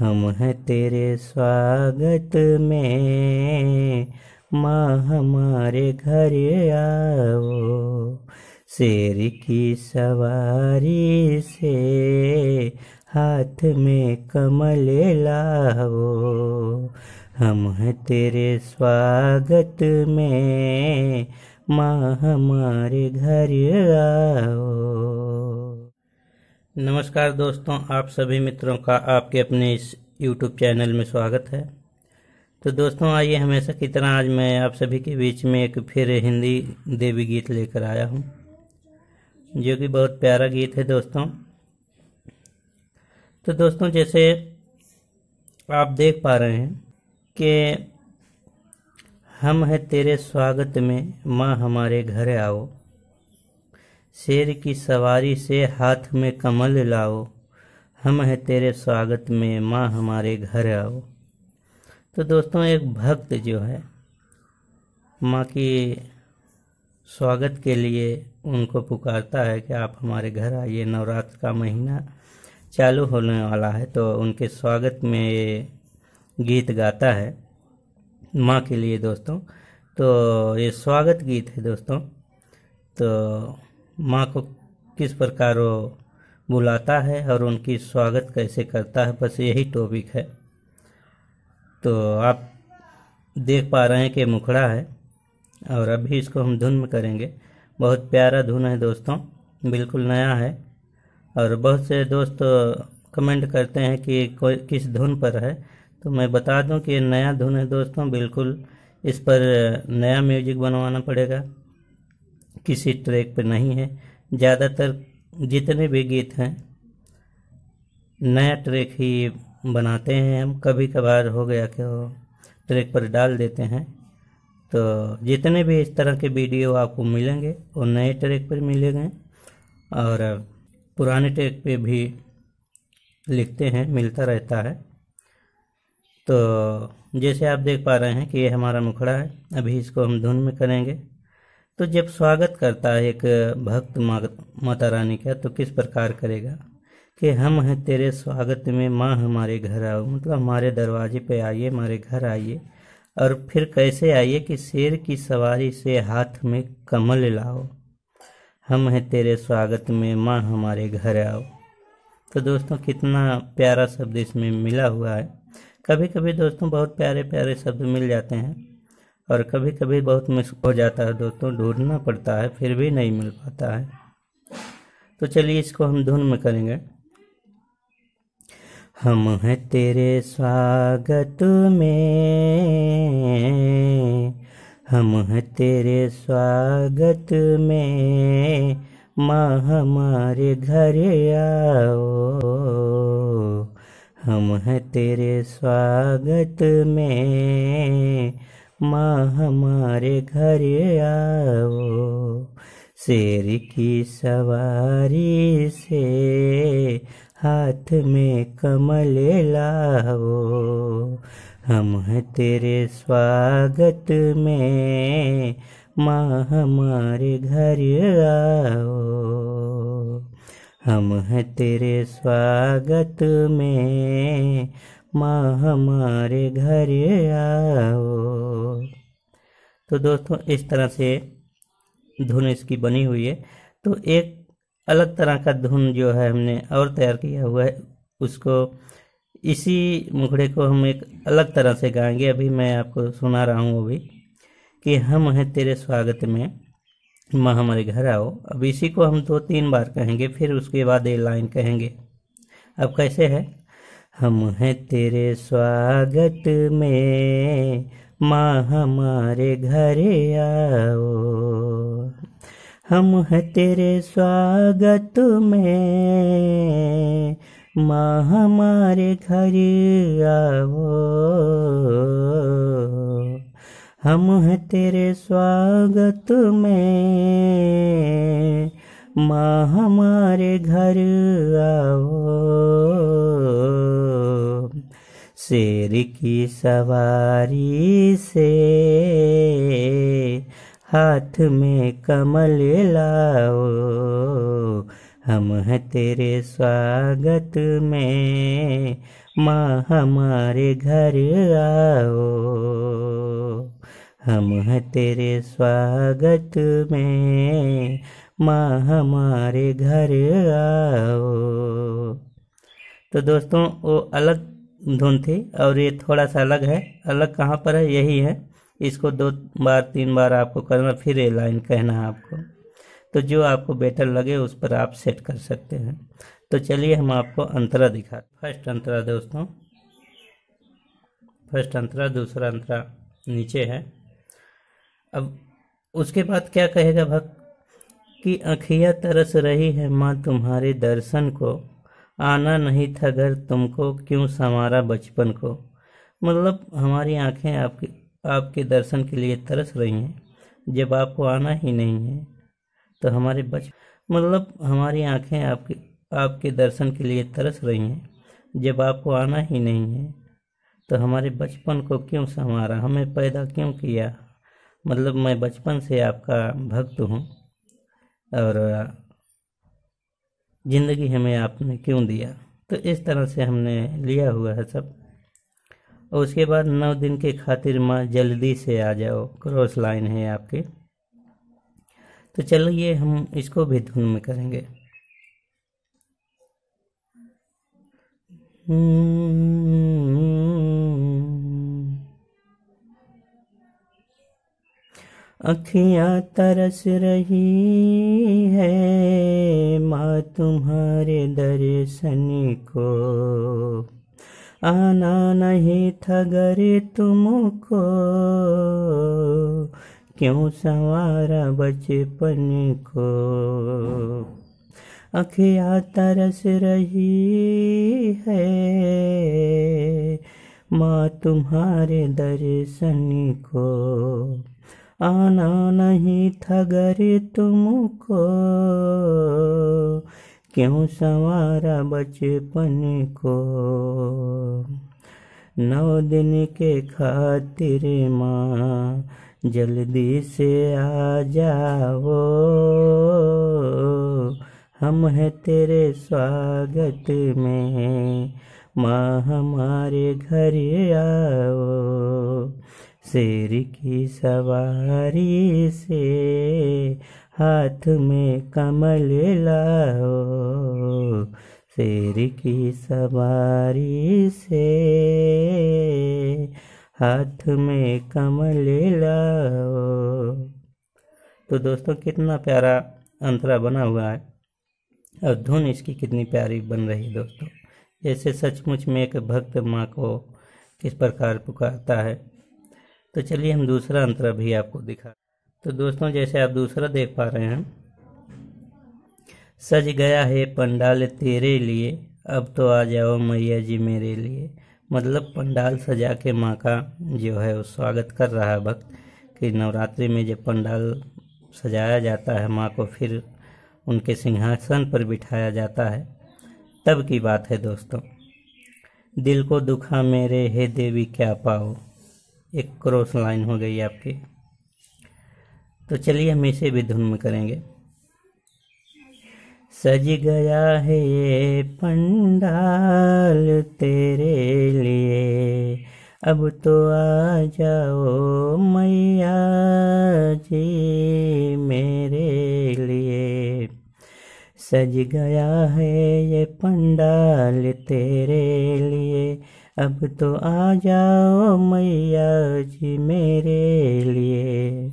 हम हैं तेरे स्वागत में माँ हमारे घर आओ शेर की सवारी से हाथ में कमल लाओ हम हैं तेरे स्वागत में माँ हमारे घर आओ नमस्कार दोस्तों आप सभी मित्रों का आपके अपने इस यूट्यूब चैनल में स्वागत है तो दोस्तों आइए हमेशा की तरह आज मैं आप सभी के बीच में एक फिर हिंदी देवी गीत लेकर आया हूँ जो कि बहुत प्यारा गीत है दोस्तों तो दोस्तों जैसे आप देख पा रहे हैं कि हम हैं तेरे स्वागत में माँ हमारे घर आओ शेर की सवारी से हाथ में कमल लाओ हम हैं तेरे स्वागत में माँ हमारे घर आओ तो दोस्तों एक भक्त जो है माँ की स्वागत के लिए उनको पुकारता है कि आप हमारे घर आइए नवरात्र का महीना चालू होने वाला है तो उनके स्वागत में ये गीत गाता है माँ के लिए दोस्तों तो ये स्वागत गीत है दोस्तों तो माँ को किस प्रकार वो बुलाता है और उनकी स्वागत कैसे करता है बस यही टॉपिक है तो आप देख पा रहे हैं कि मुखड़ा है और अभी इसको हम धुन में करेंगे बहुत प्यारा धुन है दोस्तों बिल्कुल नया है और बहुत से दोस्त कमेंट करते हैं कि कोई किस धुन पर है तो मैं बता दूं कि नया धुन है दोस्तों बिल्कुल इस पर नया म्यूजिक बनवाना पड़ेगा किसी ट्रैक पर नहीं है ज़्यादातर जितने भी गीत हैं नया ट्रैक ही बनाते हैं हम कभी कभार हो गया कि वो ट्रैक पर डाल देते हैं तो जितने भी इस तरह के वीडियो आपको मिलेंगे वो नए ट्रैक पर मिलेंगे और पुराने ट्रैक पे भी लिखते हैं मिलता रहता है तो जैसे आप देख पा रहे हैं कि ये हमारा मुखड़ा है अभी इसको हम धुन में करेंगे तो जब स्वागत करता है एक भक्त माता रानी का तो किस प्रकार करेगा कि हम हैं तेरे स्वागत में माँ हमारे घर आओ मतलब हमारे दरवाजे पे आइए हमारे घर आइए और फिर कैसे आइए कि शेर की सवारी से हाथ में कमल लाओ हम हैं तेरे स्वागत में माँ हमारे घर आओ तो दोस्तों कितना प्यारा शब्द इसमें मिला हुआ है कभी कभी दोस्तों बहुत प्यारे प्यारे शब्द मिल जाते हैं और कभी कभी बहुत मुश्किल हो जाता है दोस्तों ढूंढना पड़ता है फिर भी नहीं मिल पाता है तो चलिए इसको हम धुन में करेंगे हम हैं तेरे स्वागत में हम हैं तेरे स्वागत में माँ हमारे घर आओ हम हैं तेरे स्वागत में माँ हमारे घर आओ शेर की सवारी से हाथ में कमल लाओ हम हैं तेरे स्वागत में माँ हमारे घर आओ हम हैं तेरे स्वागत में माँ हमारे घर आओ तो दोस्तों इस तरह से धुन इसकी बनी हुई है तो एक अलग तरह का धुन जो है हमने और तैयार किया हुआ है उसको इसी मुखड़े को हम एक अलग तरह से गाएंगे अभी मैं आपको सुना रहा हूँ अभी कि हम हैं तेरे स्वागत में माँ हमारे घर आओ अब इसी को हम दो तीन बार कहेंगे फिर उसके बाद ये लाइन कहेंगे अब कैसे है हम हैं तेरे स्वागत में माँ हमारे घर आओ हम हैं तेरे स्वागत में माँ हमारे घर आओ हम हैं तेरे स्वागत में माँ हमारे घर आओ शेर की सवारी से हाथ में कमल लाओ हम हैं तेरे स्वागत में माँ हमारे घर आओ हम हैं तेरे स्वागत में माँ हमारे घर आओ तो दोस्तों वो अलग धुन थी और ये थोड़ा सा अलग है अलग कहाँ पर है यही है इसको दो बार तीन बार आपको करना फिर ये लाइन कहना है आपको तो जो आपको बेटर लगे उस पर आप सेट कर सकते हैं तो चलिए हम आपको अंतरा दिखा फर्स्ट अंतरा दोस्तों फर्स्ट अंतरा दूसरा अंतरा नीचे है अब उसके बाद क्या कहेगा भक्त कि अखिया तरस रही है माँ तुम्हारे दर्शन को आना नहीं था घर तुमको क्यों संवारा बचपन को मतलब हमारी आंखें आपके आपके दर्शन के लिए तरस रही हैं जब आपको आना ही नहीं है तो हमारे बच मतलब हमारी आंखें आपके आपके दर्शन के लिए तरस रही हैं जब आपको आना ही नहीं है तो हमारे बचपन को क्यों संवारा हमें पैदा क्यों किया मतलब मैं बचपन से आपका भक्त हूँ और ज़िंदगी हमें आपने क्यों दिया तो इस तरह से हमने लिया हुआ है सब और उसके बाद नौ दिन के खातिर माँ जल्दी से आ जाओ क्रॉस लाइन है आपकी तो चलिए हम इसको भी धुन में करेंगे Hmm. अखियाँ तरस रही है माँ तुम्हारे दर्शन को आना नहीं था गरे तुमको क्यों संवारा बचपन को अखिया तरस रही है माँ तुम्हारे दर्शन को आना नहीं था घर तुमको क्यों संवारा बचपन को नौ दिन के खातिर माँ जल्दी से आ जाओ हम हैं तेरे स्वागत में माँ हमारे घर आओ शेर की सवारी से हाथ में कमल लाओ शेर की सवारी से हाथ में कमल लाओ तो दोस्तों कितना प्यारा अंतरा बना हुआ है और धुन इसकी कितनी प्यारी बन रही है दोस्तों ऐसे सचमुच में एक भक्त माँ को किस प्रकार पुकारता है तो चलिए हम दूसरा अंतरा भी आपको दिखा तो दोस्तों जैसे आप दूसरा देख पा रहे हैं सज गया है पंडाल तेरे लिए अब तो आ जाओ मैया जी मेरे लिए मतलब पंडाल सजा के माँ का जो है वो स्वागत कर रहा है भक्त कि नवरात्रि में जब पंडाल सजाया जाता है माँ को फिर उनके सिंहासन पर बिठाया जाता है तब की बात है दोस्तों दिल को दुखा मेरे हे देवी क्या पाओ एक क्रॉस लाइन हो गई आपकी तो चलिए हम इसे भी धुन में करेंगे सज गया है ये पंडाल तेरे लिए अब तो आ जाओ मैया जी मेरे लिए सज गया है ये पंडाल तेरे लिए अब तो आ जाओ मैया जी मेरे लिए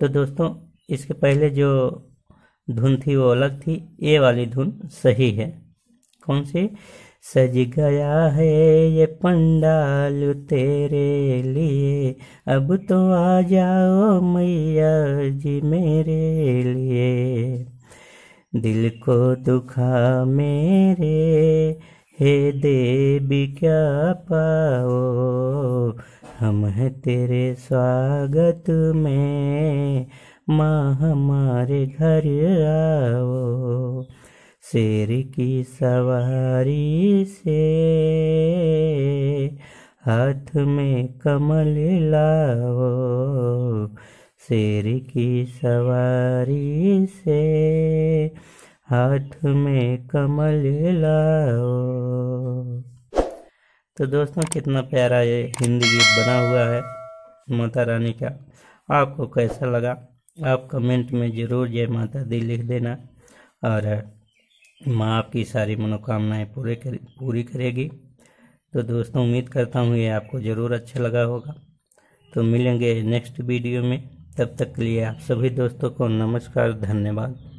तो दोस्तों इसके पहले जो धुन थी वो अलग थी ये वाली धुन सही है कौन सी सज गया है ये पंडाल तेरे लिए अब तो आ जाओ मैया जी मेरे लिए दिल को दुखा मेरे हे देवी क्या पाओ हम हैं तेरे स्वागत में माँ हमारे घर आओ शेर की सवारी से हाथ में कमल लाओ शेर की सवारी से हाथ में कमल लाओ तो दोस्तों कितना प्यारा ये हिंदी गीत बना हुआ है माता रानी का आपको कैसा लगा आप कमेंट में ज़रूर जय माता दी लिख देना और माँ आपकी सारी मनोकामनाएं पूरे कर, पूरी करेगी तो दोस्तों उम्मीद करता हूँ ये आपको ज़रूर अच्छा लगा होगा तो मिलेंगे नेक्स्ट वीडियो में तब तक के लिए आप सभी दोस्तों को नमस्कार धन्यवाद